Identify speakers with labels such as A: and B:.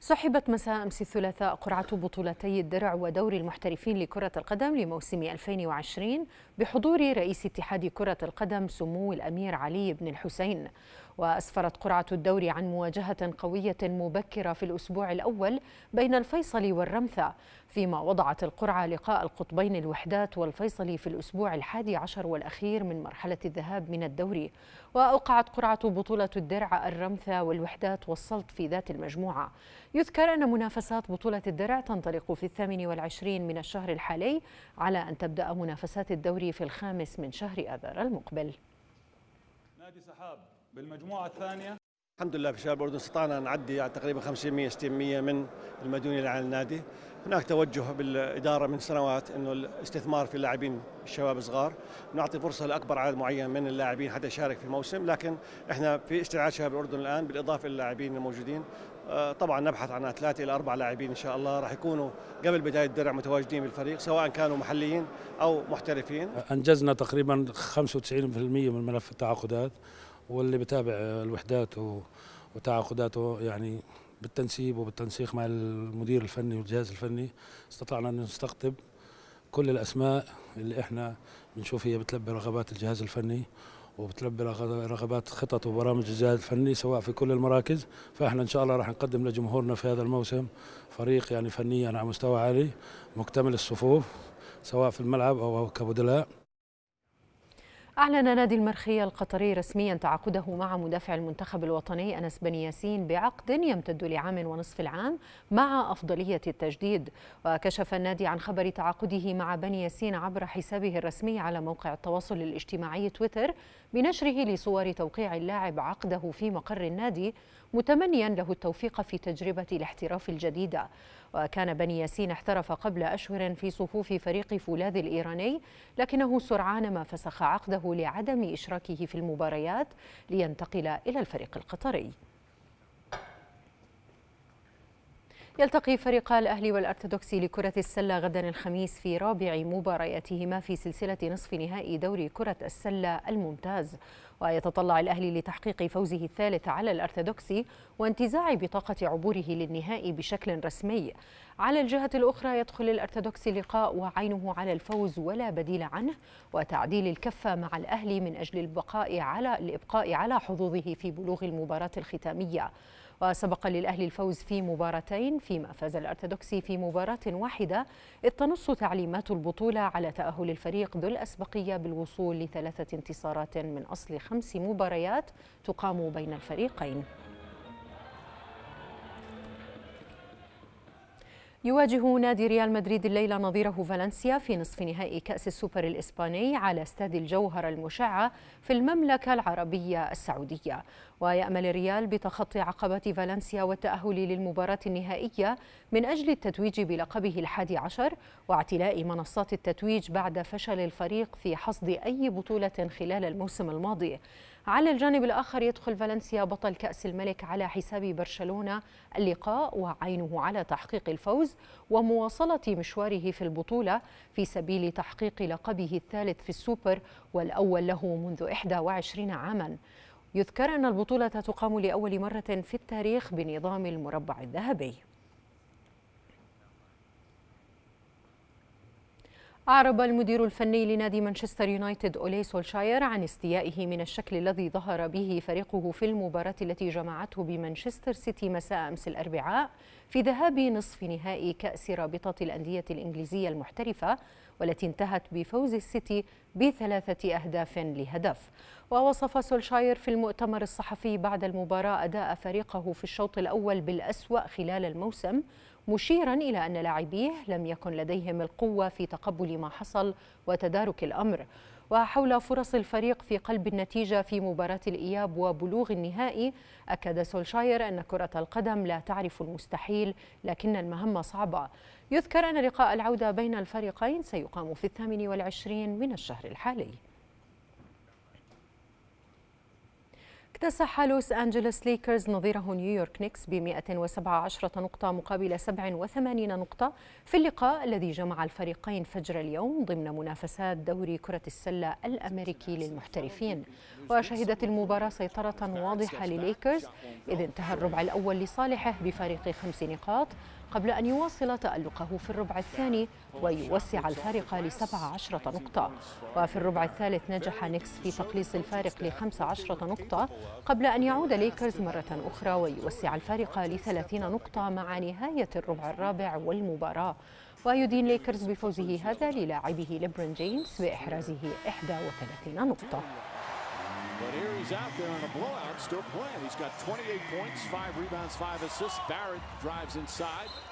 A: سحبت مساء أمس الثلاثاء قرعة بطولتي الدرع ودوري المحترفين لكرة القدم لموسم 2020 بحضور رئيس اتحاد كرة القدم سمو الأمير علي بن الحسين وأسفرت قرعة الدوري عن مواجهة قوية مبكرة في الأسبوع الأول بين الفيصل والرمثة فيما وضعت القرعة لقاء القطبين الوحدات والفيصل في الأسبوع الحادي عشر والأخير من مرحلة الذهاب من الدوري وأوقعت قرعة بطولة الدرع الرمثة والوحدات والسلط في ذات المجموعة يذكر أن منافسات بطولة الدرع تنطلق في الثامن والعشرين من الشهر الحالي على أن تبدأ منافسات الدوري في الخامس من شهر آذار المقبل
B: نادي سحاب بالمجموعة الثانية الحمد لله في شهر الأردن استطعنا نعدي تقريبا تقريبا 100 60 من المديونين على النادي هناك توجه بالاداره من سنوات انه الاستثمار في اللاعبين الشباب الصغار نعطي فرصه لاكبر عدد معين من اللاعبين حتى يشارك في الموسم لكن احنا في استعداد شباب الاردن الان بالاضافه للاعبين الموجودين آه، طبعا نبحث عن ثلاثه الى اربع لاعبين ان شاء الله راح يكونوا قبل بدايه الدرع متواجدين بالفريق سواء كانوا محليين او محترفين انجزنا تقريبا 95% من ملف التعاقدات واللي بتابع الوحدات وتعاقداته يعني بالتنسيب وبالتنسيق مع المدير الفني والجهاز الفني استطعنا أن نستقطب كل الأسماء اللي إحنا بنشوف هي بتلبي رغبات الجهاز الفني وبتلبي رغبات خطط وبرامج الجهاز الفني سواء في كل المراكز فاحنا ان شاء الله راح نقدم لجمهورنا في هذا الموسم فريق يعني فنيا على مستوى عالي مكتمل الصفوف سواء في الملعب او كبدلاء
A: أعلن نادي المرخية القطري رسميا تعاقده مع مدافع المنتخب الوطني أنس بن ياسين بعقد يمتد لعام ونصف العام مع أفضلية التجديد وكشف النادي عن خبر تعاقده مع بن ياسين عبر حسابه الرسمي على موقع التواصل الاجتماعي تويتر بنشره لصور توقيع اللاعب عقده في مقر النادي متمنيا له التوفيق في تجربة الاحتراف الجديدة وكان بني ياسين احترف قبل أشهر في صفوف فريق فولاذ الإيراني لكنه سرعان ما فسخ عقده لعدم إشراكه في المباريات لينتقل إلى الفريق القطري يلتقي فريقا الأهلي والأرثوذكسي لكرة السلة غدا الخميس في رابع مبارياتهما في سلسلة نصف نهائي دوري كرة السلة الممتاز ويتطلع الأهلي لتحقيق فوزه الثالث على الأرثوذكسي وانتزاع بطاقة عبوره للنهائي بشكل رسمي على الجهة الأخرى يدخل الأرثوذكسي لقاء وعينه على الفوز ولا بديل عنه وتعديل الكفة مع الأهلي من أجل البقاء على الإبقاء على حظوظه في بلوغ المباراة الختامية وسبق للأهلي الفوز في مباراتين فيما فاز الأرثوذكسي في مباراة واحدة إذ تنص تعليمات البطولة على تأهل الفريق ذو الأسبقية بالوصول لثلاثة انتصارات من أصل خمس مباريات تقام بين الفريقين يواجه نادي ريال مدريد الليلة نظيره فالنسيا في نصف نهائي كأس السوبر الإسباني على استاد الجوهرة المشعة في المملكة العربية السعودية ويأمل الريال بتخطي عقبة فالنسيا والتأهل للمباراة النهائية من أجل التتويج بلقبه الحادي عشر واعتلاء منصات التتويج بعد فشل الفريق في حصد أي بطولة خلال الموسم الماضي على الجانب الآخر يدخل فالنسيا بطل كأس الملك على حساب برشلونة اللقاء وعينه على تحقيق الفوز ومواصلة مشواره في البطولة في سبيل تحقيق لقبه الثالث في السوبر والأول له منذ 21 عاماً يذكر أن البطولة تقام لأول مرة في التاريخ بنظام المربع الذهبي أعرب المدير الفني لنادي مانشستر يونايتد أولي سولشاير عن استيائه من الشكل الذي ظهر به فريقه في المباراة التي جمعته بمانشستر سيتي مساء أمس الأربعاء في ذهاب نصف نهائي كأس رابطة الأندية الإنجليزية المحترفة والتي انتهت بفوز السيتي بثلاثة أهداف لهدف ووصف سولشاير في المؤتمر الصحفي بعد المباراة أداء فريقه في الشوط الأول بالأسوأ خلال الموسم مشيرا إلى أن لاعبيه لم يكن لديهم القوة في تقبل ما حصل وتدارك الأمر وحول فرص الفريق في قلب النتيجة في مباراة الإياب وبلوغ النهائي أكد سولشاير أن كرة القدم لا تعرف المستحيل لكن المهمة صعبة يذكر أن لقاء العودة بين الفريقين سيقام في الثامن والعشرين من الشهر الحالي اكتسح لوس أنجلوس ليكرز نظيره نيويورك نيكس ب 117 نقطة مقابل 87 نقطة في اللقاء الذي جمع الفريقين فجر اليوم ضمن منافسات دوري كرة السلة الأمريكي للمحترفين وشهدت المباراة سيطرة واضحة لليكرز إذ انتهى الربع الأول لصالحه بفارق خمس نقاط قبل أن يواصل تألقه في الربع الثاني ويوسع الفارق ل 17 نقطة وفي الربع الثالث نجح نيكس في تقليص الفارق ل 15 نقطة قبل أن يعود ليكرز مرة أخرى ويوسع الفارق لثلاثين نقطة مع نهاية الربع الرابع والمباراة ويدين ليكرز بفوزه هذا للاعبه ليبرون جيمس بإحرازه 31 نقطة But here he's
B: out there a blowout, still playing. He's got 28 points, 5 rebounds, 5 assists. Barrett drives inside.